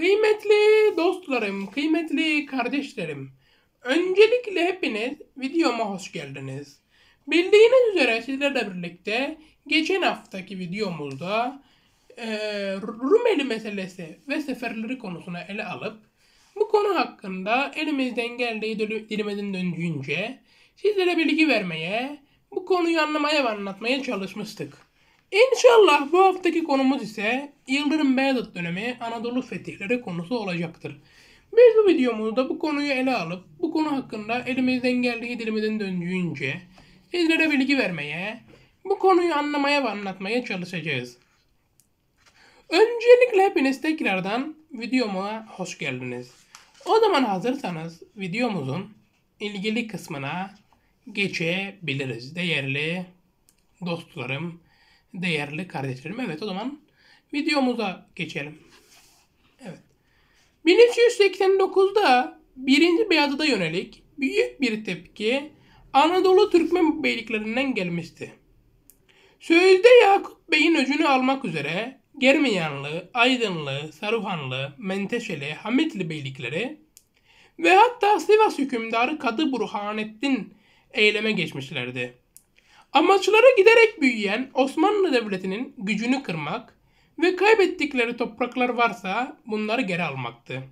Kıymetli dostlarım, kıymetli kardeşlerim. Öncelikle hepiniz videoma hoş geldiniz. Bildiğiniz üzere sizlerle birlikte geçen haftaki videomuzda e, Rumeli meselesi ve seferleri konusuna ele alıp bu konu hakkında elimizden geldiği dilimizin döndüğünce sizlere bilgi vermeye, bu konuyu anlamaya ve anlatmaya çalışmıştık. İnşallah bu haftaki konumuz ise Yıldırım Beyazıt dönemi Anadolu fetihleri konusu olacaktır. Biz bu videomuzda bu konuyu ele alıp bu konu hakkında elimizden geldiği dilimizden döndüğünce sizlere bilgi vermeye, bu konuyu anlamaya ve anlatmaya çalışacağız. Öncelikle hepiniz tekrardan videoma hoş geldiniz. O zaman hazırsanız videomuzun ilgili kısmına geçebiliriz değerli dostlarım değerli kardeşlerim. Evet o zaman videomuza geçelim. Evet. 1389'da 1. Beyazıt'a yönelik büyük bir tepki Anadolu Türkmen beyliklerinden gelmişti. Sözde Yakup Bey'in özünü almak üzere Germiyanlı, Aydınlı, Saruhanlı, Menteşeli, Hamitli beylikleri ve hatta Sivas hükümdarı Kadı Burhanettin eyleme geçmişlerdi. Amaçlara giderek büyüyen Osmanlı Devleti'nin gücünü kırmak ve kaybettikleri topraklar varsa bunları geri almaktı.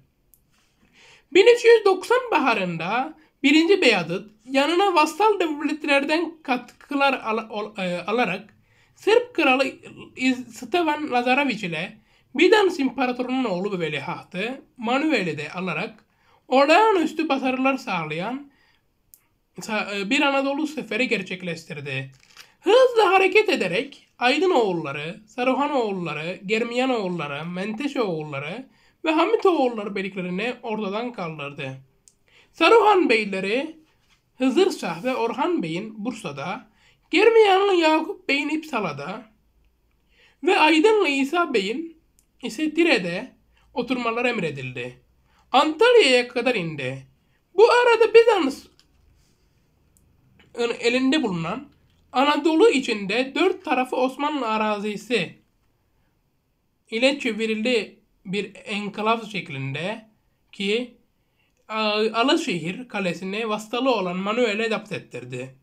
1390 baharında 1. Beyazıt yanına vassal devletlerden katkılar al al e, alarak Sırp kralı Stevan Lazareviç ile Bizans İmparatorunun oğlu ve veliahtı Manuel'i de alarak olağanüstü başarılar sağlayan e, bir Anadolu seferi gerçekleştirdi. Hızla hareket ederek Aydınoğulları, Saruhanoğulları, Germiyanoğulları, Menteşeoğulları ve Hamitoğulları beyliklerini ortadan kaldırdı. Saruhan beyleri Hızır Şah ve Orhan Bey'in Bursa'da, Germiyanlı Yakup Bey'in İpsala'da ve Aydınlı İsa Bey'in ise Dire'de oturmalar emredildi. Antalya'ya kadar indi. Bu arada Bizans elinde bulunan Anadolu içinde dört tarafı Osmanlı arazisi ile çevrildi bir enklav şeklinde ki e, Alaşehir kalesine vastalı olan Manuel'e zapt ettirdi.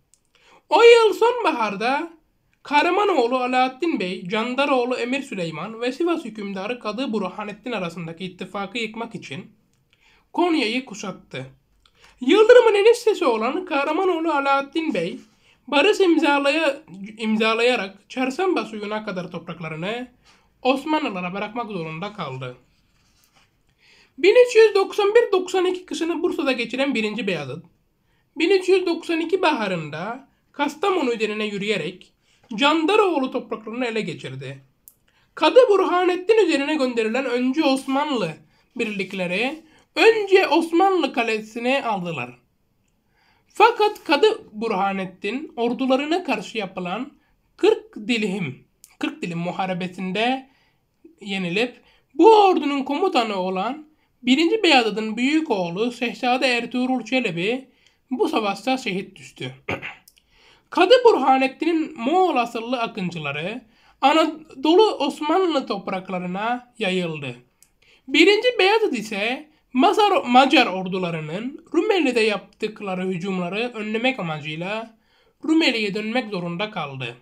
O yıl sonbaharda Kahramanoğlu Alaaddin Bey, Candaroğlu Emir Süleyman ve Sivas hükümdarı Kadı Burhanettin arasındaki ittifakı yıkmak için Konya'yı kuşattı. Yıldırım'ın eniştesi olan Kahramanoğlu Alaaddin Bey, barış imzalaya, imzalayarak çarşamba suyuna kadar topraklarını Osmanlılara bırakmak zorunda kaldı. 1391-92 kışını Bursa'da geçiren 1. Beyazıt, 1392 baharında Kastamonu üzerine yürüyerek Candaroğlu topraklarını ele geçirdi. Kadı Burhanettin üzerine gönderilen önce Osmanlı birlikleri Önce Osmanlı kalesine aldılar. Fakat Kadı Burhanettin ordularına karşı yapılan 40 dilim 40 dilim muharebesinde yenilip bu ordunun komutanı olan 1. Beyazıt'ın büyük oğlu Şehzade Ertuğrul Çelebi bu savaşta şehit düştü. Kadı Burhanettin'in Moğol asıllı akıncıları Anadolu Osmanlı topraklarına yayıldı. 1. Beyazıt ise Mazar, Macar ordularının Rumeli'de yaptıkları hücumları önlemek amacıyla Rumeli'ye dönmek zorunda kaldı.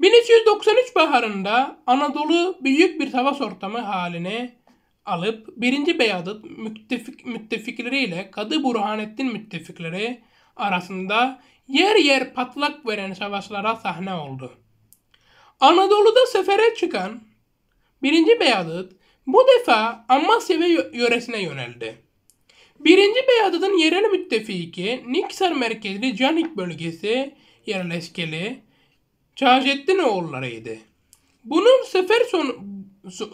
1393 baharında Anadolu büyük bir savaş ortamı haline alıp 1. Beyazıt müttefik, müttefikleriyle Kadı Burhanettin müttefikleri arasında yer yer patlak veren savaşlara sahne oldu. Anadolu'da sefere çıkan 1. Beyazıt bu defa Amasya ve yöresine yöneldi. Birinci Beyazıt'ın yerel müttefiki Niksar merkezli Canik bölgesi yerleşkeli Çağcettin oğullarıydı. Bunun sefer son,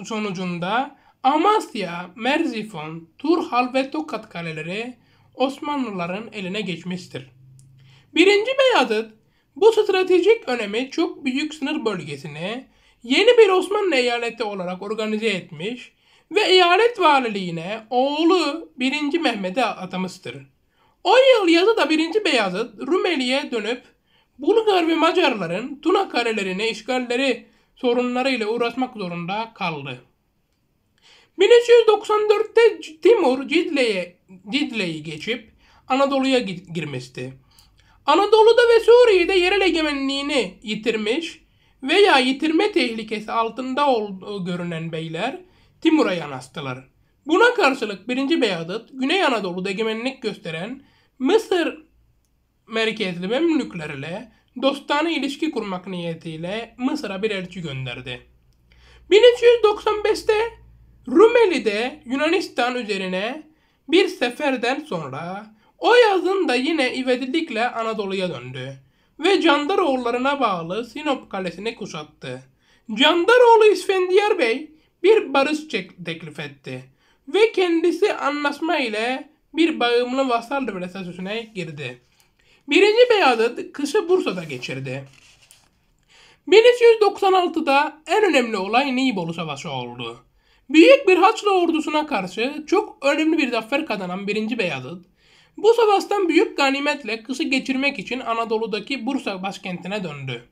sonucunda Amasya, Merzifon, Turhal ve Tokat kaleleri Osmanlıların eline geçmiştir. Birinci Beyazıt bu stratejik önemi çok büyük sınır bölgesine yeni bir Osmanlı eyaleti olarak organize etmiş ve eyalet valiliğine oğlu 1. Mehmet'e atamıştır. O yıl Yazıda da 1. Beyazıt Rumeli'ye dönüp Bulgar ve Macarların Tuna karelerini işgalleri sorunlarıyla uğraşmak zorunda kaldı. 1394'te Timur Cidle'ye Cidle'yi geçip Anadolu'ya girmişti. Anadolu'da ve Suriye'de yerel egemenliğini yitirmiş veya yitirme tehlikesi altında olduğu görünen beyler Timur'a yanastılar. Buna karşılık 1. Beyazıt, Güney Anadolu'da egemenlik gösteren Mısır merkezli Memlükler ile dostane ilişki kurmak niyetiyle Mısır'a bir elçi gönderdi. 1395'te Rumeli'de Yunanistan üzerine bir seferden sonra o yazın da yine ivedilikle Anadolu'ya döndü ve Candaroğullarına bağlı Sinop Kalesi'ni kuşattı. Candaroğlu İsfendiyar Bey bir barış teklif etti ve kendisi anlaşma ile bir bağımlı vasal devlet girdi. Birinci Beyazıt kışı Bursa'da geçirdi. 1396'da en önemli olay Nibolu Savaşı oldu. Büyük bir Haçlı ordusuna karşı çok önemli bir zafer kazanan 1. Beyazıt, bu savaştan büyük ganimetle kışı geçirmek için Anadolu'daki Bursa başkentine döndü.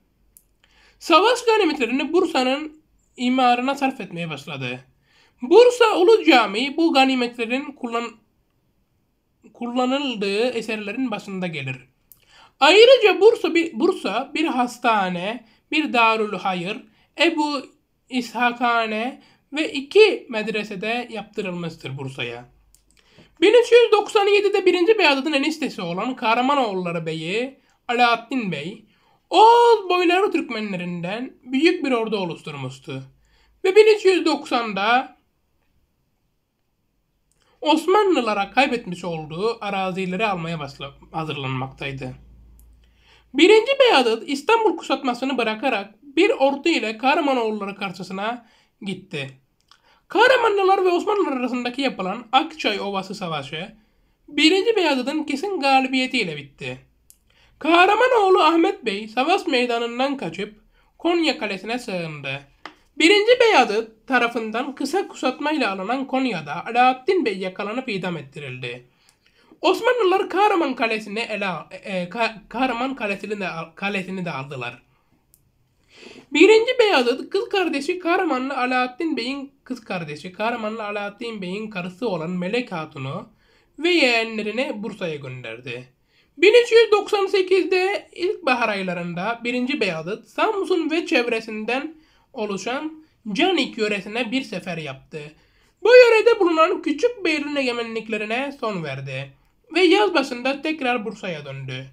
Savaş ganimetlerini Bursa'nın imarına sarf etmeye başladı. Bursa Ulu Camii bu ganimetlerin kullan kullanıldığı eserlerin başında gelir. Ayrıca Bursa bir, Bursa bir hastane, bir darül hayır, Ebu İshakane ve iki medresede yaptırılmıştır Bursa'ya. 1397'de 1. Beyazıt'ın enistesi olan Kahramanoğulları Bey'i Alaaddin Bey, Oğuz boyları Türkmenlerinden büyük bir ordu oluşturmuştu. Ve 1390'da Osmanlılara kaybetmiş olduğu arazileri almaya başla hazırlanmaktaydı. Birinci Beyazıt İstanbul kuşatmasını bırakarak bir ordu ile Kahramanoğulları karşısına gitti. Kahramanlar ve Osmanlılar arasındaki yapılan Akçay Ovası Savaşı 1. Beyazıt'ın kesin galibiyetiyle bitti. Kahramanoğlu Ahmet Bey savaş meydanından kaçıp Konya Kalesi'ne sığındı. 1. Beyazıt tarafından kısa kusatmayla alınan Konya'da Alaaddin Bey yakalanıp idam ettirildi. Osmanlılar Kahraman Kalesi'ni ele, e, e Kahraman Kalesi'ni de, Kalesi'ni de aldılar. Birinci bey adı kız kardeşi Kahramanlı Alaaddin Bey'in kız kardeşi Kahramanlı Alaaddin Bey'in karısı olan Melek Hatun'u ve yeğenlerine Bursa'ya gönderdi. 1398'de ilkbahar aylarında 1. Beyazıt Samsun ve çevresinden oluşan Canik yöresine bir sefer yaptı. Bu yörede bulunan küçük Beyrun egemenliklerine son verdi ve yaz başında tekrar Bursa'ya döndü.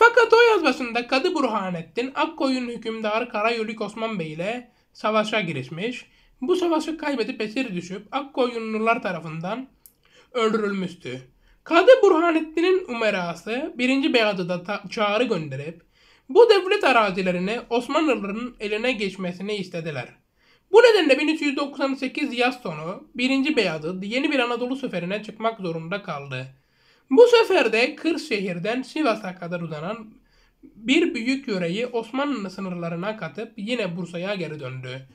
Fakat o yazmasında Kadı Burhanettin Akkoyun hükümdarı Karayölik Osman Bey ile savaşa girişmiş. Bu savaşı kaybedip esir düşüp Akkoyunlular tarafından öldürülmüştü. Kadı Burhanettin'in umerası 1. Beyazıt'a çağrı gönderip bu devlet arazilerini Osmanlıların eline geçmesini istediler. Bu nedenle 1398 yaz sonu 1. Beyazıt yeni bir Anadolu seferine çıkmak zorunda kaldı. Bu sefer de Kırşehir'den Sivas'a kadar uzanan bir büyük yöreyi Osmanlı sınırlarına katıp yine Bursa'ya geri döndü.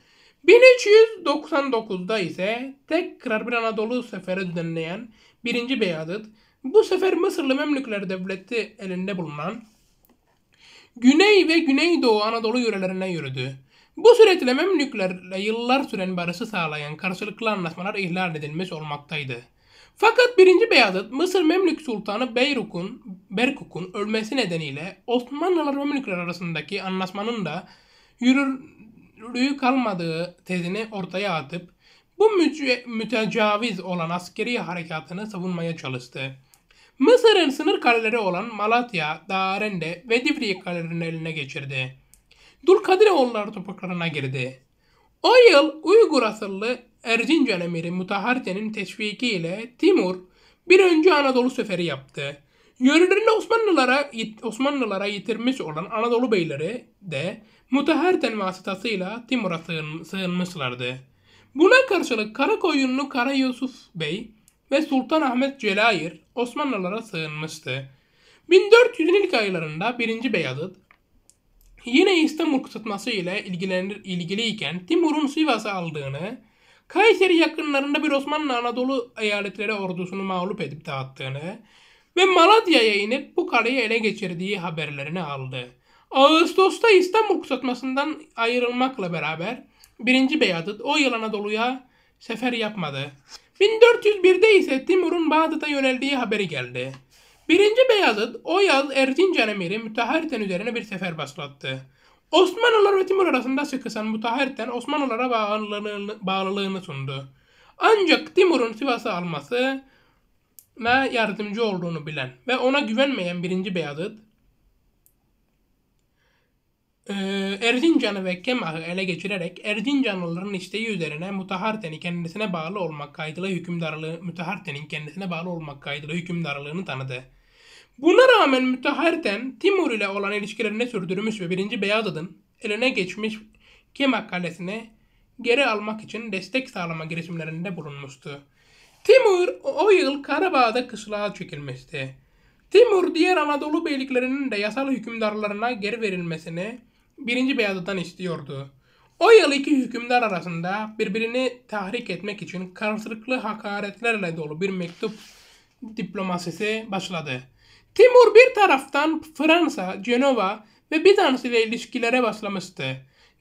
1399'da ise tekrar bir Anadolu seferi düzenleyen 1. Beyazıt bu sefer Mısırlı Memlükler Devleti elinde bulunan Güney ve Güneydoğu Anadolu yörelerine yürüdü. Bu süreçle Memlüklerle yıllar süren barışı sağlayan karşılıklı anlaşmalar ihlal edilmiş olmaktaydı. Fakat 1. Beyazıt Mısır Memlük Sultanı Beyruk'un Berkuk'un ölmesi nedeniyle Osmanlılar Memlükler arasındaki anlaşmanın da yürürlüğü kalmadığı tezini ortaya atıp bu mütecaviz olan askeri harekatını savunmaya çalıştı. Mısır'ın sınır kaleleri olan Malatya, Darende ve Divriye kalelerini eline geçirdi. Dulkadiroğulları topraklarına girdi. O yıl Uygur asıllı Erzincan emiri Mutaharce'nin teşviki ile Timur bir önce Anadolu seferi yaptı. Yörelerini Osmanlılara, Osmanlılara yitirmiş olan Anadolu beyleri de Mutaharten vasıtasıyla Timur'a sığın, sığınmışlardı. Buna karşılık Karakoyunlu Kara Yusuf Bey ve Sultan Ahmet Celayir Osmanlılara sığınmıştı. 1400'ün ilk aylarında 1. Beyazıt yine İstanbul kısıtması ile ilgilenir, ilgiliyken Timur'un Sivas'ı aldığını Kayseri yakınlarında bir Osmanlı Anadolu eyaletleri ordusunu mağlup edip dağıttığını ve Malatya'ya inip bu kaleyi ele geçirdiği haberlerini aldı. Ağustos'ta İstanbul kuşatmasından ayrılmakla beraber 1. Beyazıt o yıl Anadolu'ya sefer yapmadı. 1401'de ise Timur'un Bağdat'a yöneldiği haberi geldi. 1. Beyazıt o yıl Erzincan emiri Mütehariten üzerine bir sefer başlattı. Osmanlılar ve Timur arasında sıkışan müteahhirten Osmanlılara bağlılığını, bağlılığını sundu. Ancak Timur'un Sivas'ı ne yardımcı olduğunu bilen ve ona güvenmeyen 1. Beyazıt, e, Erzincan'ı ve Kemah'ı ele geçirerek Erzincanlıların isteği üzerine Mutaharten'i kendisine bağlı olmak kaydıyla hükümdarlığı Mutaharten'in kendisine bağlı olmak kaydıyla hükümdarlığını tanıdı. Buna rağmen mütehariten Timur ile olan ilişkilerini sürdürmüş ve 1. Beyazıt'ın eline geçmiş Kemak Kalesi'ne geri almak için destek sağlama girişimlerinde bulunmuştu. Timur o yıl Karabağ'da kışlağa çekilmişti. Timur diğer Anadolu beyliklerinin de yasal hükümdarlarına geri verilmesini Birinci Beyazıt'tan istiyordu. O yıl iki hükümdar arasında birbirini tahrik etmek için karşılıklı hakaretlerle dolu bir mektup diplomasisi başladı. Timur bir taraftan Fransa, Cenova ve Bizans ile ilişkilere başlamıştı.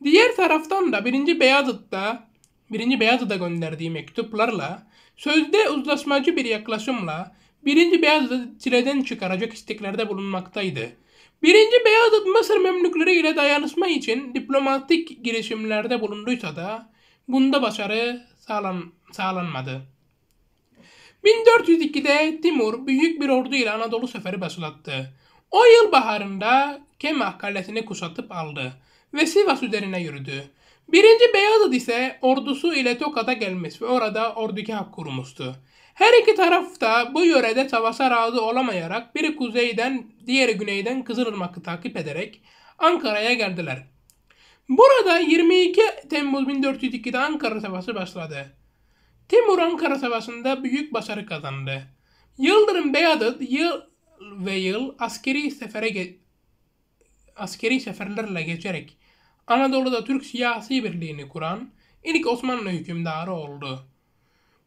Diğer taraftan da 1. Beyazıt'ta 1. Beyazıt'a gönderdiği mektuplarla sözde uzlaşmacı bir yaklaşımla 1. Beyazıt'ı çileden çıkaracak isteklerde bulunmaktaydı. 1. Beyazıt Mısır memlükleri ile dayanışma için diplomatik girişimlerde bulunduysa da bunda başarı sağlan sağlanmadı. 1402'de Timur büyük bir ordu ile Anadolu seferi başlattı. O yıl baharında Kemah kalesini kuşatıp aldı ve Sivas üzerine yürüdü. Birinci Beyazıt ise ordusu ile Tokat'a gelmiş ve orada ordugah kurmuştu. Her iki taraf da bu yörede savaşa razı olamayarak biri kuzeyden diğeri güneyden Kızılırmak'ı takip ederek Ankara'ya geldiler. Burada 22 Temmuz 1402'de Ankara Savaşı başladı. Timur Ankara Savaşı'nda büyük başarı kazandı. Yıldırım Beyazıt yıl ve yıl askeri sefere askeri seferlerle geçerek Anadolu'da Türk siyasi birliğini kuran ilk Osmanlı hükümdarı oldu.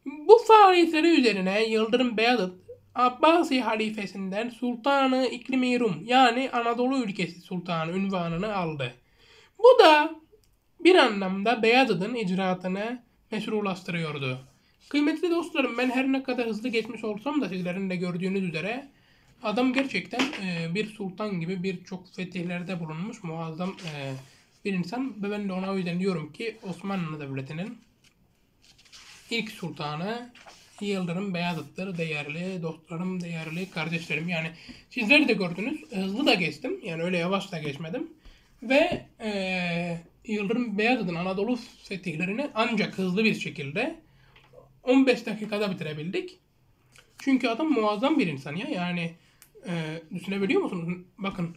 Bu faaliyetleri üzerine Yıldırım Beyazıt Abbasi halifesinden Sultanı İklimi Rum yani Anadolu ülkesi sultanı ünvanını aldı. Bu da bir anlamda Beyazıt'ın icraatını meşrulaştırıyordu. Kıymetli dostlarım ben her ne kadar hızlı geçmiş olsam da sizlerin de gördüğünüz üzere adam gerçekten e, bir sultan gibi birçok fetihlerde bulunmuş muazzam e, bir insan. Ve ben de ona o yüzden diyorum ki Osmanlı Devleti'nin ilk sultanı Yıldırım Beyazıt'tır değerli dostlarım, değerli kardeşlerim. Yani sizler de gördünüz. Hızlı da geçtim. Yani öyle yavaş da geçmedim. Ve e, Yıldırım Beyazıt'ın Anadolu fetihlerini ancak hızlı bir şekilde 15 dakikada bitirebildik. Çünkü adam muazzam bir insan ya. Yani e, düşünebiliyor musunuz? Bakın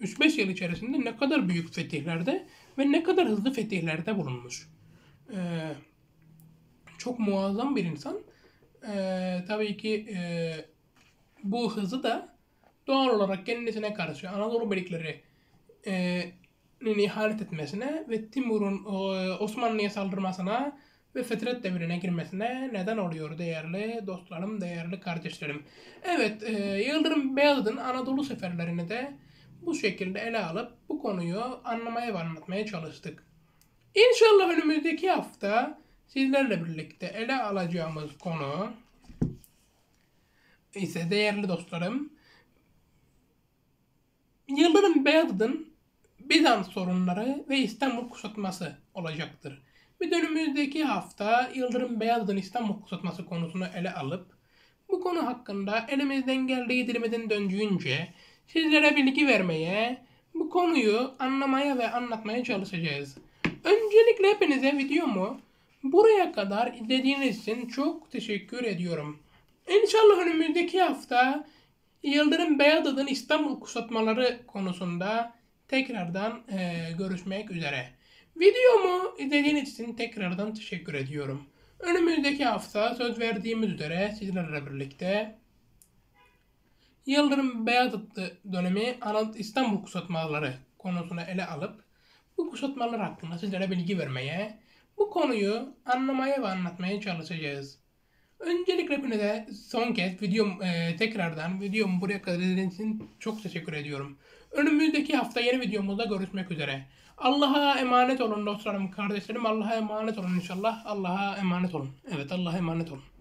3-5 yıl içerisinde ne kadar büyük fetihlerde ve ne kadar hızlı fetihlerde bulunmuş. E, çok muazzam bir insan. E, tabii ki e, bu hızı da doğal olarak kendisine karşı Anadolu birlikleri e, ihanet etmesine ve Timur'un Osmanlı'ya saldırmasına ve fetret devrine girmesine neden oluyor değerli dostlarım, değerli kardeşlerim. Evet, e, Yıldırım Beyazıt'ın Anadolu seferlerini de bu şekilde ele alıp bu konuyu anlamaya ve anlatmaya çalıştık. İnşallah önümüzdeki hafta sizlerle birlikte ele alacağımız konu ise değerli dostlarım Yıldırım Beyazıt'ın Bizans sorunları ve İstanbul kuşatması olacaktır. Biz dönümüzdeki hafta Yıldırım Beyazıt'ın İslam hukuku konusunu ele alıp bu konu hakkında elimizden geldiği dilimizin döndüğünce sizlere bilgi vermeye, bu konuyu anlamaya ve anlatmaya çalışacağız. Öncelikle hepinize videomu buraya kadar izlediğiniz için çok teşekkür ediyorum. İnşallah önümüzdeki hafta Yıldırım Beyazıt'ın İstanbul kusatmaları konusunda tekrardan e, görüşmek üzere. Videomu izlediğiniz için tekrardan teşekkür ediyorum. Önümüzdeki hafta söz verdiğimiz üzere sizlerle birlikte Yıldırım Beyazıtlı dönemi Anadolu İstanbul kuşatmaları konusunu ele alıp bu kuşatmalar hakkında sizlere bilgi vermeye, bu konuyu anlamaya ve anlatmaya çalışacağız. Öncelikle hepinize son kez videom e, tekrardan videomu buraya kadar izlediğiniz için çok teşekkür ediyorum. Önümüzdeki hafta yeni videomuzda görüşmek üzere. Allah'a emanet olun dostlarım, kardeşlerim. Allah'a emanet olun inşallah. Allah'a emanet olun. Evet Allah'a emanet olun.